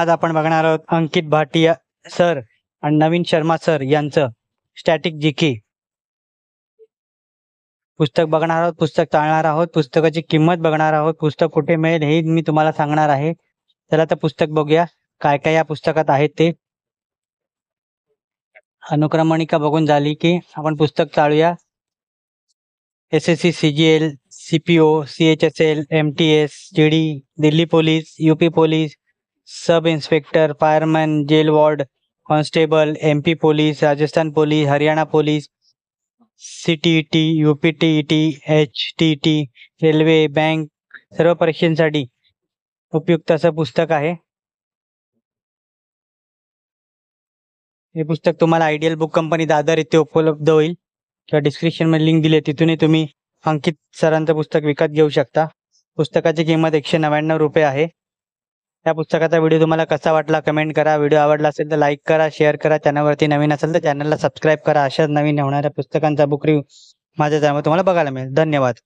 आज आपण बघणार आहोत अंकित भाटिया सर आणि नवीन शर्मा सर यांचं स्टॅटिक जीके पुस्तक बघणार आहोत पुस्तक चालणार आहोत पुस्तकाची किंमत बघणार आहोत पुस्तक कुठे मिळेल हे मी तुम्हाला सांगणार आहे चला तर पुस्तक बघूया काय काय या पुस्तकात आहे ते अनुक्रमणिका बघून झाली की आपण पुस्तक चालूया S S C C G L C P O C H S L M T S G D Delhi police P police sub inspector fireman jail ward constable M P police Rajasthan police Haryana police C T E T U P T E T H T T railway bank सर्व परीक्षांसाठी उपयुक्त असं पुस्तक आहे हे पुस्तक तुम्हाला ideal book company Dadar येथे उपलब्ध होईल किंवा डिस्क्रिप्शनमध्ये लिंक दिली तिथूनही तुम्ही अंकित सरांचं पुस्तक विकत घेऊ शकता पुस्तकाची किंमत एकशे नव्याण्णव रुपये आहे या पुस्तकाचा व्हिडिओ तुम्हाला कसा वाटला कमेंट करा व्हिडिओ आवडला असेल तर लाईक करा शेअर करा चॅनलवरती नवीन असेल तर चॅनलला सबस्क्राईब करा अशाच नवीन होणाऱ्या पुस्तकांचा बुक रिव्ह्यू माझ्या चॅनलवर तुम्हाला बघायला मिळेल धन्यवाद